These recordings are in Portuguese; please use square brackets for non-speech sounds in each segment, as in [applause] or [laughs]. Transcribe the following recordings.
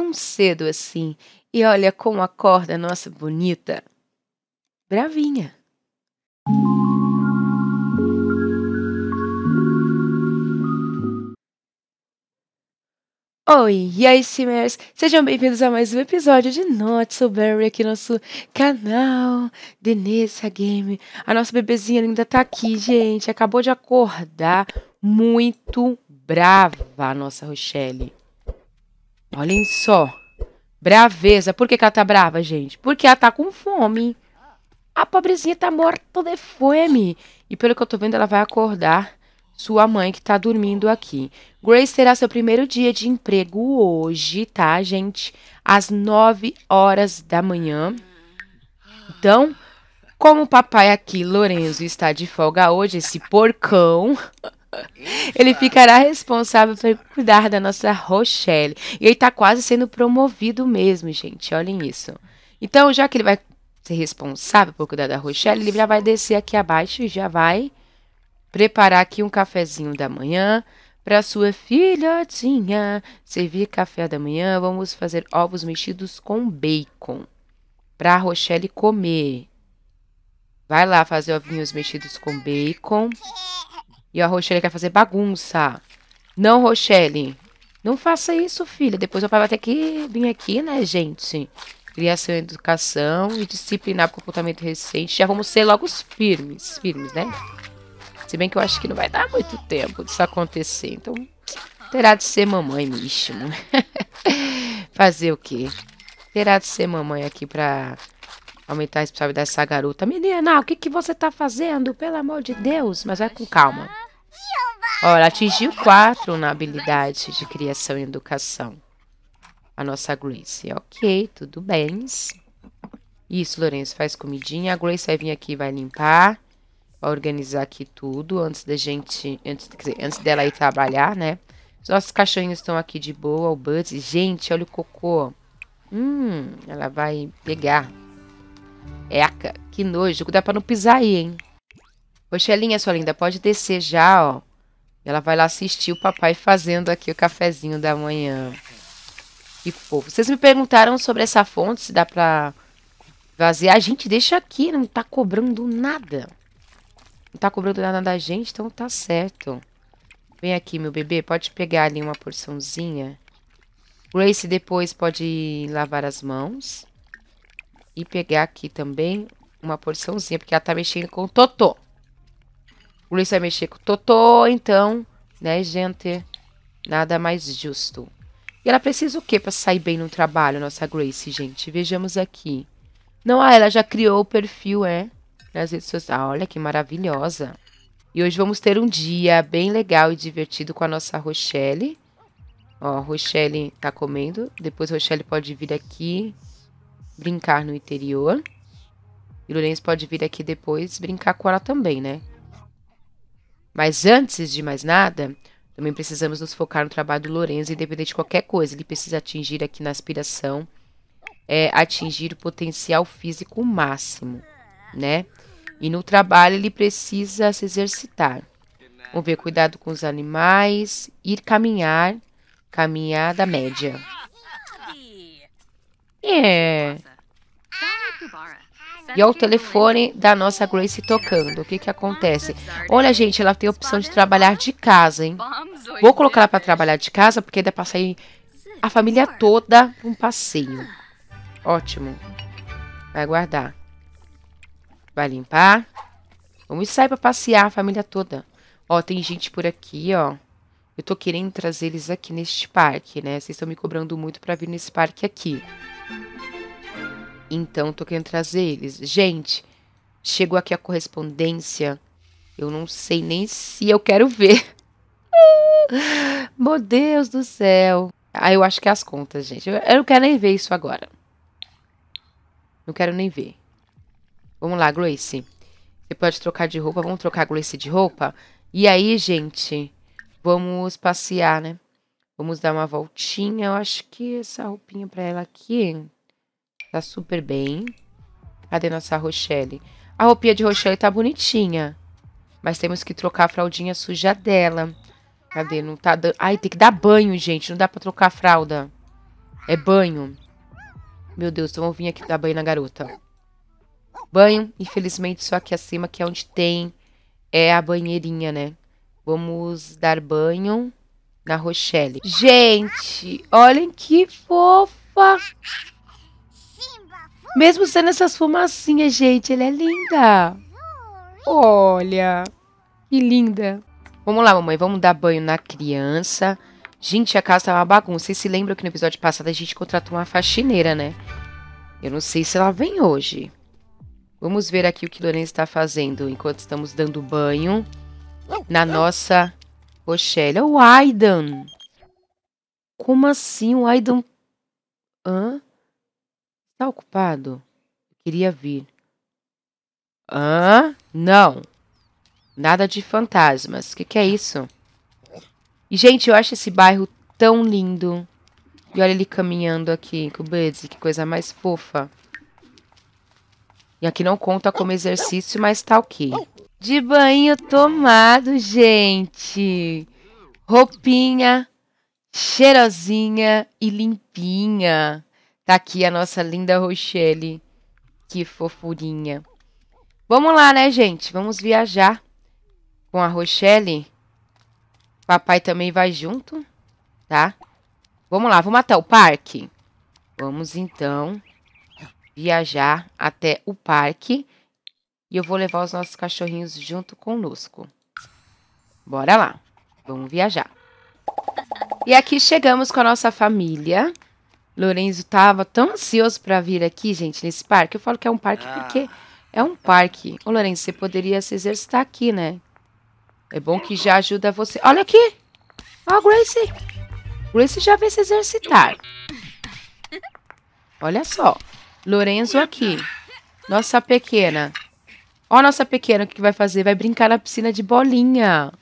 tão cedo assim. E olha como acorda nossa bonita. Bravinha. Oi, e aí, Simmers? Sejam bem-vindos a mais um episódio de Not So Berry aqui no nosso canal Denessa Game. A nossa bebezinha ainda tá aqui, gente. Acabou de acordar muito brava a nossa Rochelle. Olhem só. Braveza. Por que, que ela tá brava, gente? Porque ela tá com fome. A pobrezinha tá morta de fome. E pelo que eu tô vendo, ela vai acordar sua mãe que tá dormindo aqui. Grace terá seu primeiro dia de emprego hoje, tá, gente? Às 9 horas da manhã. Então, como o papai aqui, Lorenzo, está de folga hoje, esse porcão, ele ficará responsável por cuidar da nossa Rochelle. E ele tá quase sendo promovido mesmo, gente. Olhem isso. Então, já que ele vai ser responsável por cuidar da Rochelle, ele já vai descer aqui abaixo e já vai preparar aqui um cafezinho da manhã para sua filhotinha. Servir café da manhã, vamos fazer ovos mexidos com bacon para a Rochelle comer. Vai lá fazer ovinhos mexidos com bacon. E a Rochelle quer fazer bagunça. Não, Rochelle. Não faça isso, filha. Depois o pai vai ter que vir aqui, né, gente? Criação, educação e disciplinar o comportamento recente. Já vamos ser logo os firmes. Firmes, né? Se bem que eu acho que não vai dar muito tempo disso acontecer. Então, terá de ser mamãe mesmo. [laughs] fazer o quê? Terá de ser mamãe aqui para aumentar a responsabilidade dessa garota. Menina, o que, que você tá fazendo? Pelo amor de Deus. Mas vai com calma. Olha, atingiu 4 na habilidade de criação e educação. A nossa Grace. Ok, tudo bem. Isso, Lourenço, faz comidinha. A Grace vai vir aqui e vai limpar. Vai organizar aqui tudo antes da gente. Antes, dizer, antes dela ir trabalhar, né? Os nossos cachorrinhos estão aqui de boa. O Buzz. Gente, olha o cocô. Hum, ela vai pegar. Eca, é que nojo. dá pra não pisar aí, hein? Rochelinha, sua linda, pode descer já, ó. Ela vai lá assistir o papai fazendo aqui o cafezinho da manhã. Que fofo. Vocês me perguntaram sobre essa fonte, se dá pra vaziar. A gente deixa aqui, não tá cobrando nada. Não tá cobrando nada da gente, então tá certo. Vem aqui, meu bebê, pode pegar ali uma porçãozinha. Grace depois pode lavar as mãos. E pegar aqui também uma porçãozinha, porque ela tá mexendo com o Totô. O Luiz vai mexer com o Totô, então, né, gente? Nada mais justo. E ela precisa o quê para sair bem no trabalho, nossa Grace, gente? Vejamos aqui. Não, ah, ela já criou o perfil, é? Nas redes sociais. Ah, olha que maravilhosa. E hoje vamos ter um dia bem legal e divertido com a nossa Rochelle. Ó, Rochelle tá comendo. Depois Rochelle pode vir aqui brincar no interior. E Lourenço pode vir aqui depois brincar com ela também, né? Mas antes de mais nada, também precisamos nos focar no trabalho do Lourenço, independente de qualquer coisa. Ele precisa atingir aqui na aspiração, é, atingir o potencial físico máximo, né? E no trabalho ele precisa se exercitar. Vamos ver, cuidado com os animais, ir caminhar, caminhada média. É. E ao telefone da nossa Grace tocando. O que que acontece? Olha, gente, ela tem a opção de trabalhar de casa, hein? Vou colocar ela para trabalhar de casa, porque dá pra sair a família toda um passeio. Ótimo. Vai guardar. Vai limpar. Vamos sair para passear a família toda. Ó, tem gente por aqui, ó. Eu tô querendo trazer eles aqui neste parque, né? Vocês estão me cobrando muito para vir nesse parque aqui. Então, tô querendo trazer eles. Gente, chegou aqui a correspondência. Eu não sei nem se eu quero ver. [laughs] Meu Deus do céu. Ah, eu acho que é as contas, gente. Eu, não quero nem ver isso agora. Não quero nem ver. Vamos lá, Grace. Você pode trocar de roupa. Vamos trocar a Grace de roupa? E aí, gente? Vamos passear, né? Vamos dar uma voltinha. Eu acho que essa roupinha pra ela aqui tá super bem. Cadê nossa Rochelle? A roupinha de Rochelle tá bonitinha. Mas temos que trocar a fraldinha suja dela. Cadê? Não tá dando... Ai, tem que dar banho, gente. Não dá pra trocar a fralda. É banho. Meu Deus, então eu vim aqui dar banho na garota. Banho, infelizmente, só aqui acima, que é onde tem... É a banheirinha, né? Vamos dar banho na Rochelle. Gente, olhem que fofa. Mesmo sendo essas fumacinhas, gente, ela é linda. Olha, que linda. Vamos lá, mamãe, vamos dar banho na criança. Gente, a casa tá uma bagunça. Vocês se lembram que no episódio passado a gente contratou uma faxineira, né? Eu não sei se ela vem hoje. Vamos ver aqui o que Lorena está fazendo enquanto estamos dando banho na nossa Rochelle. O Aidan. Como assim? O Aidan. Hã? Tá ocupado? queria vir. Hã? Não. Nada de fantasmas. O que, que é isso? E, gente, eu acho esse bairro tão lindo. E olha ele caminhando aqui com o Budsy, que coisa mais fofa. E aqui não conta como exercício, mas tá ok de banho tomado, gente. Roupinha cheirosinha e limpinha. Tá aqui a nossa linda Rochelle. Que fofurinha. Vamos lá, né, gente? Vamos viajar com a Rochelle. Papai também vai junto, tá? Vamos lá, vamos até o parque. Vamos, então, viajar até o parque. E eu vou levar os nossos cachorrinhos junto conosco. Bora lá. Vamos viajar. E aqui chegamos com a nossa família. Lorenzo tava tão ansioso para vir aqui, gente, nesse parque. Eu falo que é um parque ah. porque é um parque. Ô, Lorenzo, você poderia se exercitar aqui, né? É bom que já ajuda você. Olha aqui! Ó, oh, Gracie! Gracie já veio se exercitar. Olha só. Lorenzo aqui. Nossa pequena. Ó a nossa pequena, o que vai fazer? Vai brincar na piscina de bolinha.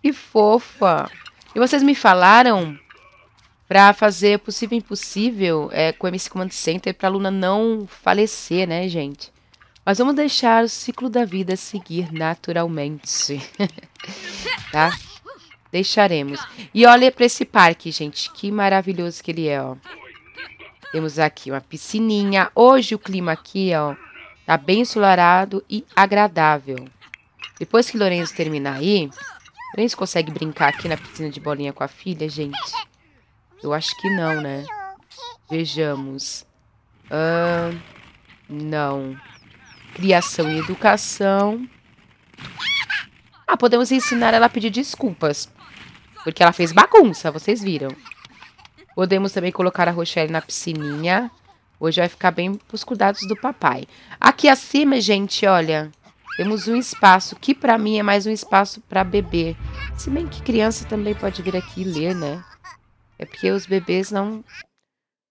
Que fofa. E vocês me falaram para fazer possível e impossível é, com o MC Command Center pra Luna não falecer, né, gente? Mas vamos deixar o ciclo da vida seguir naturalmente. [laughs] tá? Deixaremos. E olha para esse parque, gente. Que maravilhoso que ele é, ó. Temos aqui uma piscininha. Hoje o clima aqui, ó, bem ensolarado e agradável. Depois que Lourenço terminar aí, Lorenzo consegue brincar aqui na piscina de bolinha com a filha, gente? Eu acho que não, né? Vejamos. Ah, não. Criação e educação. Ah, podemos ensinar ela a pedir desculpas. Porque ela fez bagunça, vocês viram. Podemos também colocar a Rochelle na piscininha. Hoje vai ficar bem para os cuidados do papai. Aqui acima, gente, olha, temos um espaço que para mim é mais um espaço para bebê. Se bem que criança também pode vir aqui e ler, né? É porque os bebês não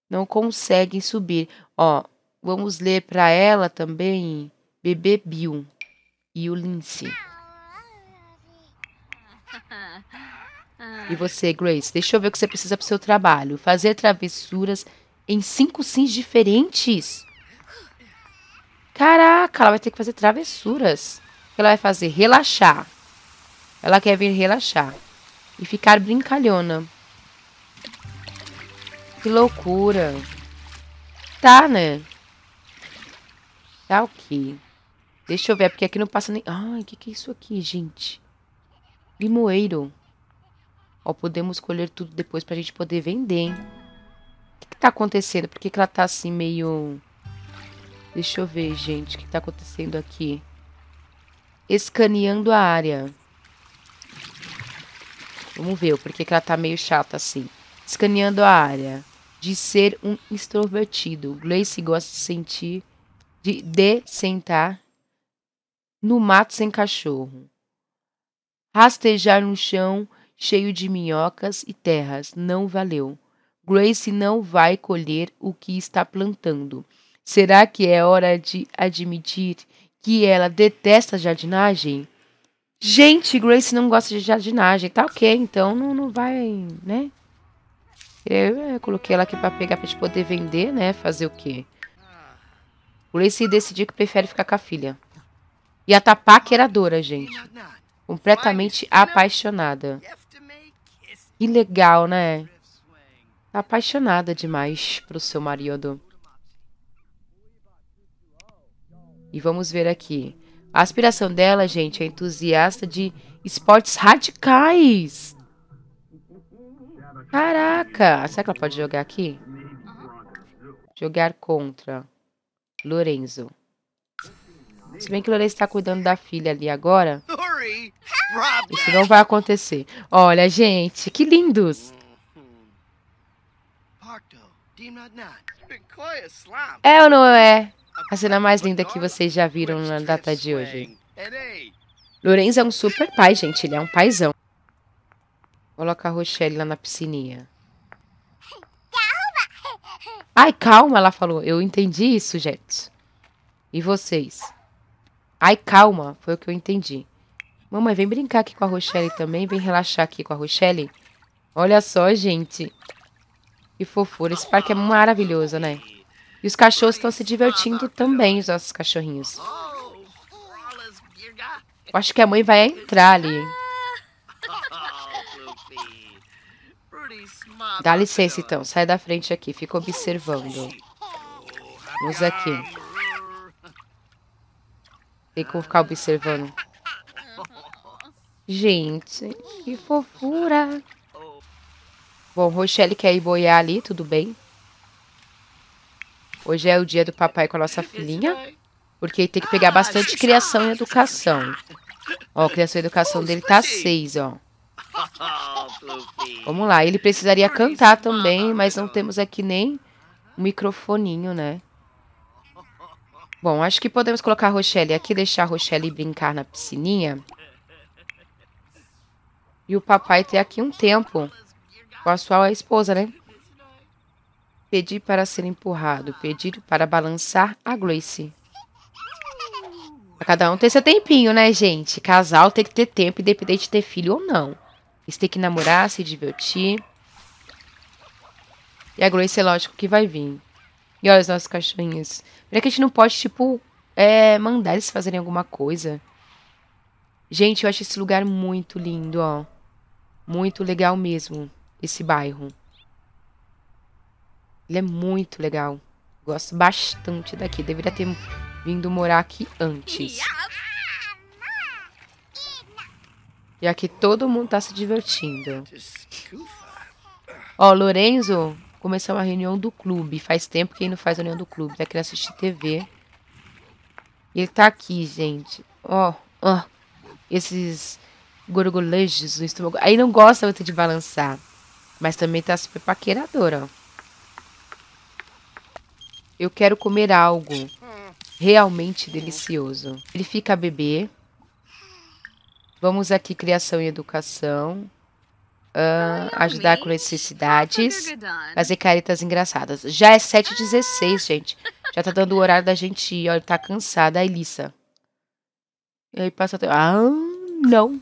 não conseguem subir. Ó, vamos ler para ela também Bebê Bill e o Lince. E você, Grace? Deixa eu ver o que você precisa para o seu trabalho. Fazer travessuras em cinco sims diferentes. Caraca, ela vai ter que fazer travessuras. Ela vai fazer relaxar. Ela quer vir relaxar e ficar brincalhona. Que loucura. Tá, né? Tá ok. Deixa eu ver, é porque aqui não passa nem... Ai, o que, que é isso aqui, gente? Limoeiro. Ó, podemos colher tudo depois pra gente poder vender, hein? que, que tá acontecendo? Por que, que ela tá assim meio... Deixa eu ver, gente, o que tá acontecendo aqui. Escaneando a área. Vamos ver o porquê que ela tá meio chata assim. Escaneando a área. De ser um extrovertido. Glace gosta de sentir... De, de sentar no mato sem cachorro. Rastejar no chão cheio de minhocas e terras. Não valeu. Grace não vai colher o que está plantando. Será que é hora de admitir que ela detesta jardinagem? Gente, Grace não gosta de jardinagem. Tá ok, então não, não vai, né? Eu, eu coloquei ela aqui pra pegar pra gente poder vender, né? Fazer o quê? Grace decidiu que prefere ficar com a filha. E a era adora, gente. Completamente apaixonada. Que legal, né? Tá apaixonada demais para o seu marido. E vamos ver aqui. A aspiração dela, gente, é entusiasta de esportes radicais. Caraca! Será que ela pode jogar aqui? Jogar contra Lorenzo. Se bem que Lorenzo está cuidando da filha ali agora. Isso não vai acontecer. Olha, gente, que lindos! É ou não é? A cena mais linda que vocês já viram na data de hoje. Lorenzo é um super pai, gente. Ele é um paizão. Coloca a Rochelle lá na piscininha. Ai, calma, ela falou. Eu entendi isso, gente. E vocês? Ai, calma, foi o que eu entendi. Mamãe, vem brincar aqui com a Rochelle também. Vem relaxar aqui com a Rochelle. Olha só, gente e fofura. Esse parque é maravilhoso, né? E os cachorros estão se divertindo também, os nossos cachorrinhos. Eu acho que a mãe vai entrar ali. Dá licença, então. Sai da frente aqui. Fica observando. Vamos aqui. Tem como ficar observando. Gente, que fofura. Bom, Rochelle quer ir boiar ali, tudo bem. Hoje é o dia do papai com a nossa filhinha. Porque tem que pegar ah, bastante criação e ah, educação. Ó, criação e educação dele tá seis, ó. [laughs] Vamos lá, ele precisaria cantar também, mas não temos aqui nem um microfoninho, né? Bom, acho que podemos colocar a Rochelle aqui, deixar a Rochelle brincar na piscininha. E o papai ter aqui um tempo com é a sua esposa, né? Pedi para ser empurrado, pedi para balançar a Grace. Pra cada um tem seu tempinho, né, gente? Casal tem que ter tempo, independente de ter filho ou não. Eles têm que namorar, se divertir. E a Grace é lógico que vai vir. E olha os nossos cachorrinhos. Será que a gente não pode, tipo, é, mandar eles fazerem alguma coisa? Gente, eu acho esse lugar muito lindo, ó. Muito legal mesmo esse bairro. Ele é muito legal. Gosto bastante daqui. Deveria ter vindo morar aqui antes. Já que todo mundo tá se divertindo. Ó, oh, Lorenzo começou uma reunião do clube. Faz tempo que ele não faz reunião do clube. Tá querendo assistir TV. Ele tá aqui, gente. Ó, oh, ó. Oh, esses gorgolejos do estômago. Aí não gosta muito de balançar. Mas também tá super paqueradora, Eu quero comer algo realmente delicioso. Ele fica a beber. Vamos aqui, criação e educação. Uh, ajudar com necessidades. Fazer caretas engraçadas. Já é 7h16, gente. Já tá dando o horário da gente ir. Olha, tá cansada a Elissa. E aí passa... Ah, não.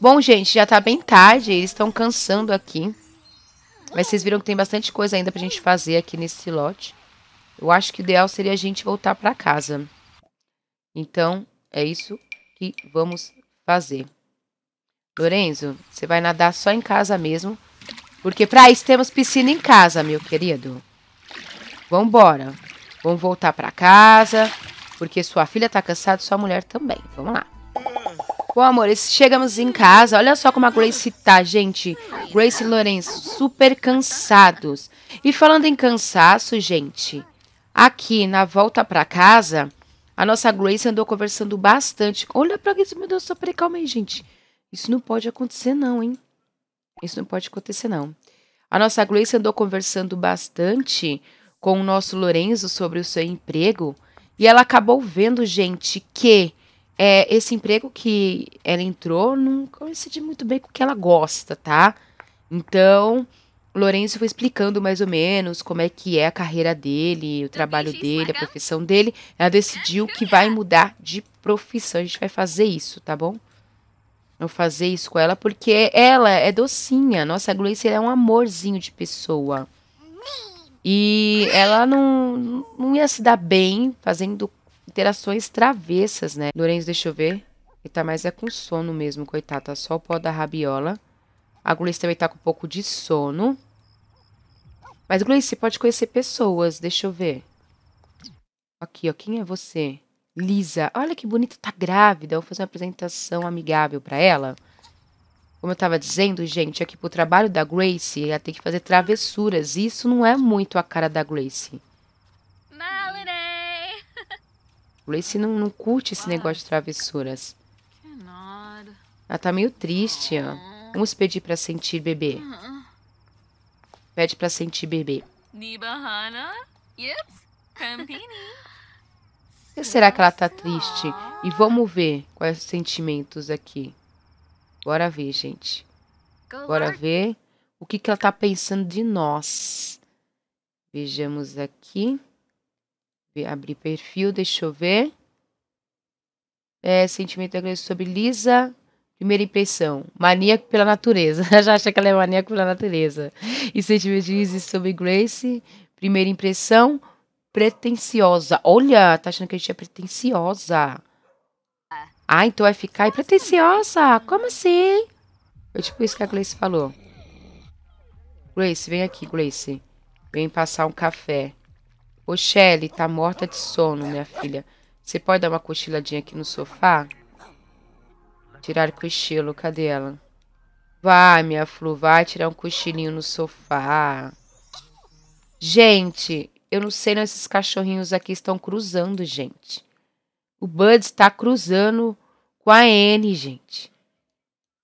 Bom, gente, já tá bem tarde, eles estão cansando aqui. Mas vocês viram que tem bastante coisa ainda pra gente fazer aqui nesse lote. Eu acho que o ideal seria a gente voltar pra casa. Então, é isso que vamos fazer. Lorenzo, você vai nadar só em casa mesmo. Porque pra isso temos piscina em casa, meu querido. Vambora. Vamos voltar pra casa. Porque sua filha tá cansada, sua mulher também. Vamos lá. Com amores, chegamos em casa. Olha só como a Grace tá, gente. Grace e Lourenço, super cansados. E falando em cansaço, gente, aqui na volta para casa, a nossa Grace andou conversando bastante. Olha pra isso, meu Deus, só peraí, calma aí, gente. Isso não pode acontecer, não, hein? Isso não pode acontecer, não. A nossa Grace andou conversando bastante com o nosso Lorenzo sobre o seu emprego. E ela acabou vendo, gente, que é, esse emprego que ela entrou não coincide muito bem com o que ela gosta, tá? Então, Lourenço foi explicando mais ou menos como é que é a carreira dele, o trabalho dele, a profissão dele. Ela decidiu que vai mudar de profissão. A gente vai fazer isso, tá bom? Eu fazer isso com ela porque ela é docinha. Nossa, a Gleice é um amorzinho de pessoa. Uhum. E ela não, não ia se dar bem fazendo Interações travessas, né? Lourenço, deixa eu ver. Ele tá mais é com sono mesmo, coitado. Tá só o pó da rabiola. A Gleice também tá com um pouco de sono. Mas, Gleice, você pode conhecer pessoas. Deixa eu ver. Aqui, ó. Quem é você? Lisa. Olha que bonita. Tá grávida. Eu vou fazer uma apresentação amigável para ela. Como eu tava dizendo, gente, aqui pro trabalho da Grace, ela tem que fazer travessuras. Isso não é muito a cara da Grace. O Lacey não, não curte esse ah. negócio de travessuras. Ela tá meio triste, ó. Vamos pedir para sentir, bebê. Ah. Pede para sentir, bebê. [laughs] Por que será que ela tá triste? E vamos ver quais os sentimentos aqui. Bora ver, gente. Bora ver o que, que ela tá pensando de nós. Vejamos aqui abrir perfil, deixa eu ver. É, sentimento agressivo sobre Lisa. Primeira impressão, maníaco pela natureza. [laughs] Já acha que ela é maníaco pela natureza. E sentimento de Lisa sobre Grace. Primeira impressão, pretensiosa. Olha, tá achando que a gente é pretensiosa. Ah, então vai ficar e pretensiosa. Como assim? Foi tipo isso que a Grace falou. Grace, vem aqui, Grace. Vem passar um café. Ô, Shelly, tá morta de sono, minha filha. Você pode dar uma cochiladinha aqui no sofá? Tirar cochilo, cadê ela? Vai, minha Flu, vai tirar um cochilinho no sofá. Gente, eu não sei, se esses cachorrinhos aqui estão cruzando, gente. O Bud está cruzando com a N, gente.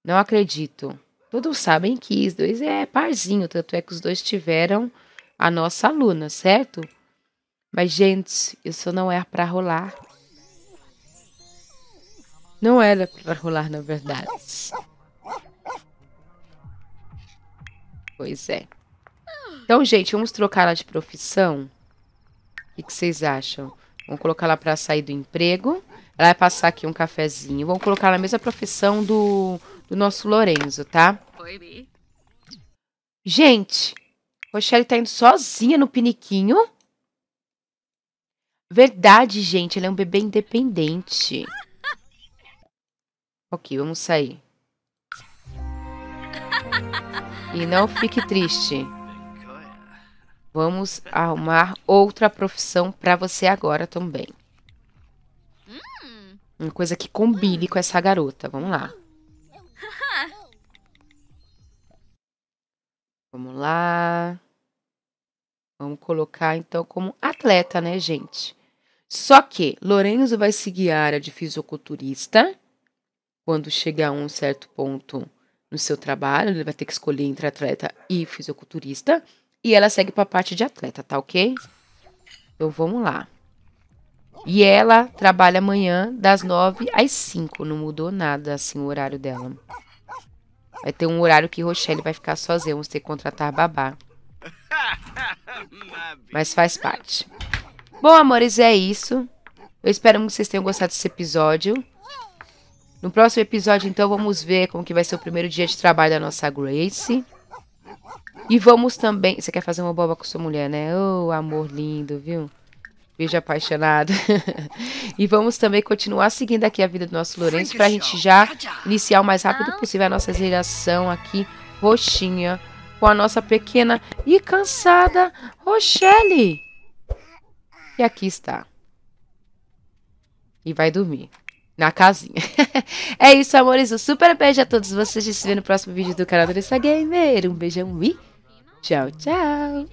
Não acredito. Todos sabem que os dois é parzinho, tanto é que os dois tiveram a nossa aluna, certo? Mas, gente, isso não é para rolar. Não era para rolar, na verdade. Pois é. Então, gente, vamos trocar ela de profissão? O que, vocês acham? Vamos colocar ela para sair do emprego. Ela vai passar aqui um cafezinho. Vamos colocar na mesma profissão do, do nosso Lorenzo, tá? Gente, Rochelle tá indo sozinha no piniquinho. Verdade, gente, ele é um bebê independente. Ok, vamos sair. E não fique triste. Vamos arrumar outra profissão para você agora também. Uma coisa que combine com essa garota. Vamos lá. Vamos lá. Vamos colocar então como atleta, né, gente? Só que Lorenzo vai seguir a área de fisiculturista quando chegar a um certo ponto no seu trabalho, ele vai ter que escolher entre atleta e fisiculturista, e ela segue para a parte de atleta, tá OK? Então vamos lá. E ela trabalha amanhã das 9 às 5, não mudou nada assim o horário dela. Vai ter um horário que Rochelle vai ficar sozinha, vamos ter que contratar babá. [laughs] Mas faz parte. Bom, amores, é isso. Eu espero que vocês tenham gostado desse episódio. No próximo episódio, então, vamos ver como que vai ser o primeiro dia de trabalho da nossa Grace. E vamos também... Você quer fazer uma boba com sua mulher, né? Oh, amor lindo, viu? Beijo apaixonado. [laughs] e vamos também continuar seguindo aqui a vida do nosso Lourenço para a gente já iniciar o mais rápido possível a nossa geração aqui roxinha com a nossa pequena e cansada Rochelle. E aqui está. E vai dormir. Na casinha. [laughs] é isso, amores. Um super beijo a todos vocês. A gente se vê no próximo vídeo do canal do Gamer. Um beijão e tchau, tchau.